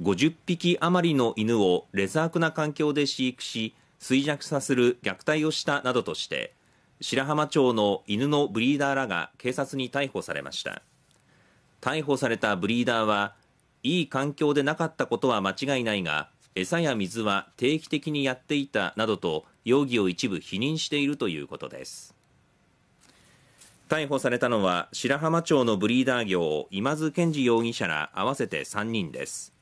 50匹余りの犬を劣悪な環境で飼育し衰弱させる虐待をしたなどとして白浜町の犬のブリーダーらが警察に逮捕されました逮捕されたブリーダーはいい環境でなかったことは間違いないが餌や水は定期的にやっていたなどと容疑を一部否認しているということです逮捕されたのは白浜町のブリーダー業今津健二容疑者ら合わせて3人です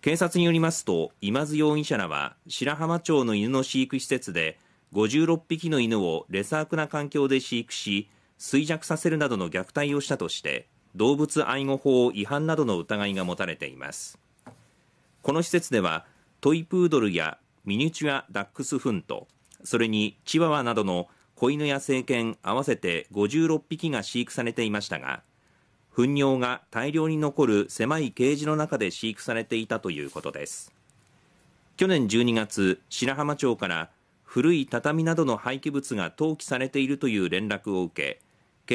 警察によりますと今津容疑者らは白浜町の犬の飼育施設で56匹の犬を劣悪な環境で飼育し衰弱させるなどの虐待をしたとして動物愛護法違反などの疑いが持たれていますこの施設ではトイプードルやミニチュアダックスフントそれにチワワなどの子犬や成犬合わせて56匹が飼育されていましたが糞尿が大量に残る狭いケージの中で飼育されていたということです去年12月白浜町から古い畳などの廃棄物が投棄されているという連絡を受け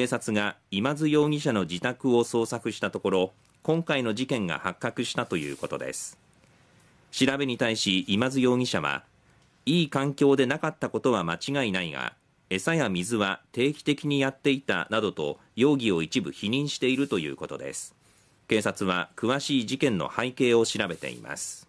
警察が今津容疑者の自宅を捜索したところ今回の事件が発覚したということです調べに対し今津容疑者はいい環境でなかったことは間違いないが餌や水は定期的にやっていたなどと容疑を一部否認しているということです。警察は詳しい事件の背景を調べています。